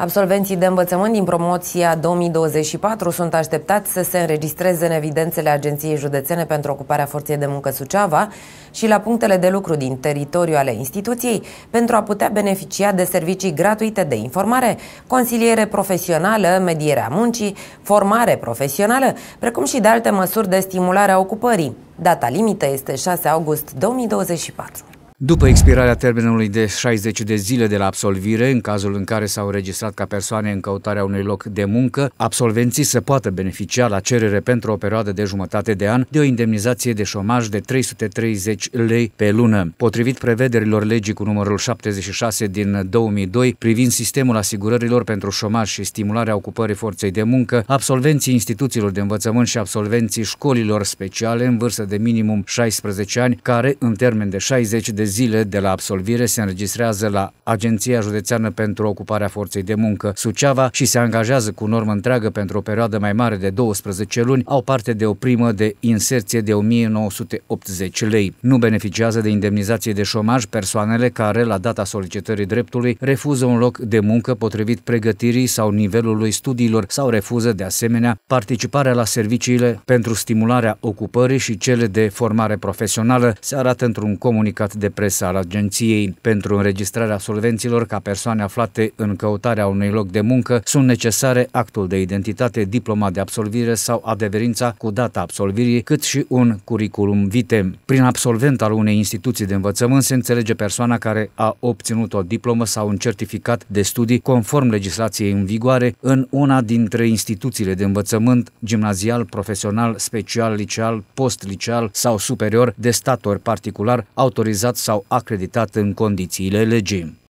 Absolvenții de învățământ din promoția 2024 sunt așteptați să se înregistreze în evidențele Agenției Județene pentru Ocuparea Forței de Muncă Suceava și la punctele de lucru din teritoriu ale instituției pentru a putea beneficia de servicii gratuite de informare, consiliere profesională, medierea muncii, formare profesională, precum și de alte măsuri de stimulare a ocupării. Data limită este 6 august 2024. După expirarea termenului de 60 de zile de la absolvire, în cazul în care s-au registrat ca persoane în căutarea unui loc de muncă, absolvenții se poată beneficia la cerere pentru o perioadă de jumătate de an de o indemnizație de șomaj de 330 lei pe lună. Potrivit prevederilor legii cu numărul 76 din 2002 privind sistemul asigurărilor pentru șomaj și stimularea ocupării forței de muncă, absolvenții instituțiilor de învățământ și absolvenții școlilor speciale în vârstă de minimum 16 ani, care în termen de 60 de zile de la absolvire se înregistrează la Agenția Județeană pentru Ocuparea Forței de Muncă Suceava și se angajează cu normă întreagă pentru o perioadă mai mare de 12 luni, au parte de o primă de inserție de 1980 lei. Nu beneficiază de indemnizație de șomaj persoanele care, la data solicitării dreptului, refuză un loc de muncă potrivit pregătirii sau nivelului studiilor sau refuză, de asemenea, participarea la serviciile pentru stimularea ocupării și cele de formare profesională, se arată într-un comunicat de presă al agenției. Pentru înregistrarea solvenților ca persoane aflate în căutarea unui loc de muncă sunt necesare actul de identitate, diploma de absolvire sau adeverința cu data absolvirii, cât și un curriculum vitae. Prin absolvent al unei instituții de învățământ se înțelege persoana care a obținut o diplomă sau un certificat de studii conform legislației în vigoare în una dintre instituțiile de învățământ gimnazial, profesional, special, liceal, post-liceal sau superior de stat ori particular autorizat s-au acreditat în condițiile legii.